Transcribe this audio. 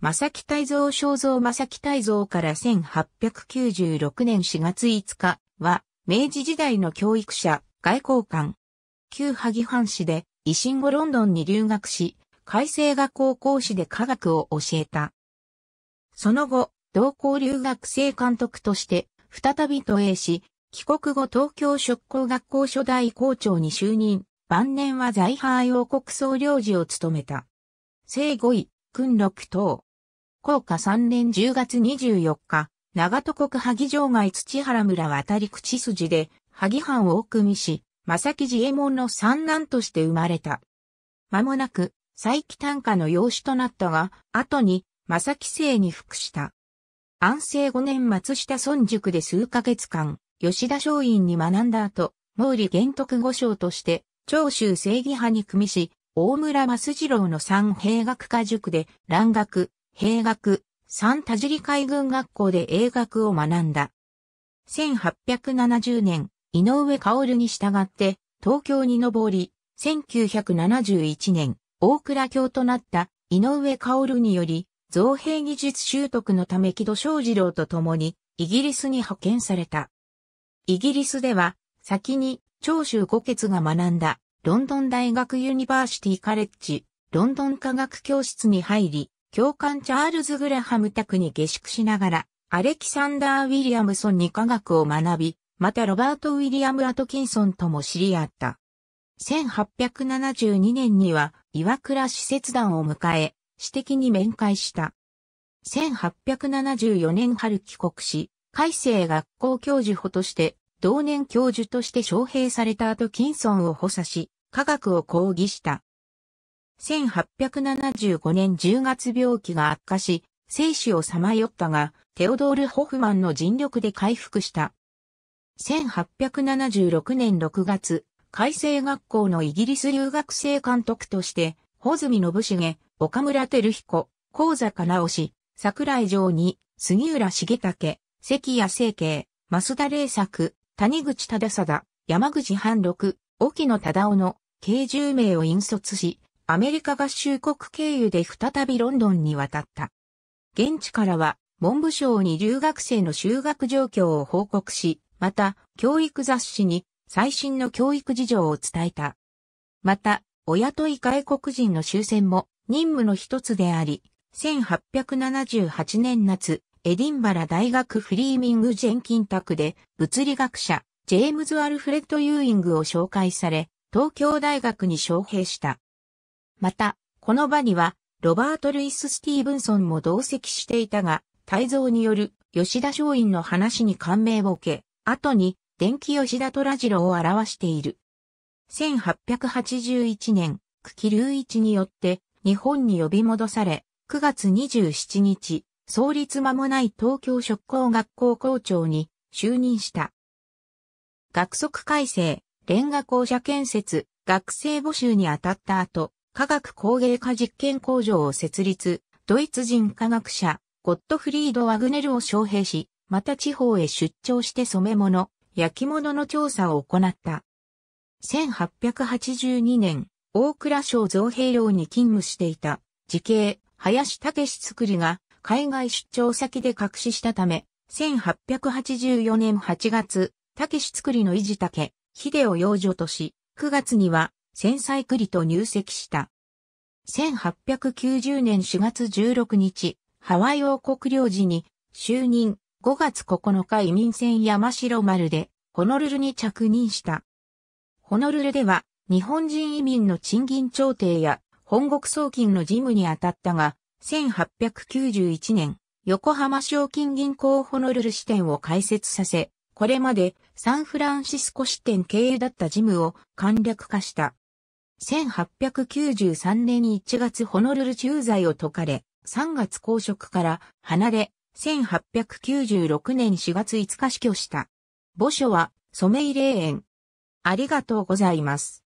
正木泰蔵肖像正木泰蔵から1896年4月5日は、明治時代の教育者、外交官。旧萩藩市で、維新後ロンドンに留学し、改正学校講師で科学を教えた。その後、同校留学生監督として、再び都営し、帰国後東京職工学校初代校長に就任、晩年は在藩王国総領事を務めた。生五位、訓六等。高架3年10月24日、長戸国萩城外土原村渡り口筋で、萩藩を奥見し、正木寺右衛門の三男として生まれた。間もなく、再起短歌の養子となったが、後に、正木姓に服した。安政5年松下村塾で数ヶ月間、吉田松陰に学んだ後、毛利玄徳五将として、長州正義派に組みし、大村益次郎の三平学科塾で、蘭学、兵学、三田尻海軍学校で英学を学んだ。1870年、井上薫に従って東京に上り、1971年、大倉教となった井上薫により、造幣技術習得のため木戸昌次郎と共にイギリスに派遣された。イギリスでは先に長州五傑が学んだロンドン大学ユニバーシティカレッジ、ロンドン科学教室に入り、教官チャールズ・グラハム宅に下宿しながら、アレキサンダー・ウィリアムソンに科学を学び、またロバート・ウィリアム・アトキンソンとも知り合った。1872年には、岩倉使節団を迎え、私的に面会した。1874年春帰国し、改正学校教授補として、同年教授として招聘されたアトキンソンを補佐し、科学を講義した。1875年10月病気が悪化し、生死をさまよったが、テオドール・ホフマンの尽力で回復した。1876年6月、改正学校のイギリス留学生監督として、穂積信重、岡村照彦、高坂直し、桜井城に、杉浦重武、関谷成慶、増田礼作、谷口忠貞、山口半六、沖野忠夫の、計10名を引率し、アメリカ合衆国経由で再びロンドンに渡った。現地からは文部省に留学生の就学状況を報告し、また教育雑誌に最新の教育事情を伝えた。また、親とい外国人の終戦も任務の一つであり、1878年夏、エディンバラ大学フリーミング・ジェンキン宅で物理学者、ジェームズ・アルフレッド・ユーイングを紹介され、東京大学に招聘した。また、この場には、ロバート・ルイス・スティーブンソンも同席していたが、泰造による吉田松陰の話に感銘を受け、後に電気吉田虎次郎を表している。1881年、久喜隆一によって日本に呼び戻され、9月27日、創立間もない東京職工学校校長に就任した。学則改正、連学校舎建設、学生募集に当たった後、科学工芸科実験工場を設立、ドイツ人科学者、ゴットフリード・ワグネルを招聘し、また地方へ出張して染め物、焼き物の調査を行った。1882年、大倉省造幣寮に勤務していた、時系、林武作りが、海外出張先で隠ししたため、1884年8月、武作りの維持竹、秀を養女とし、9月には、戦災里と入籍した。1890年4月16日、ハワイ王国領事に就任5月9日移民船山城丸でホノルルに着任した。ホノルルでは日本人移民の賃金調停や本国送金の事務に当たったが、1891年、横浜賞金銀行ホノルル支店を開設させ、これまでサンフランシスコ支店経由だった事務を簡略化した。1893年1月ホノルル駐在を解かれ、3月公職から離れ、1896年4月5日死去した。墓所は、ソメイ霊園。ありがとうございます。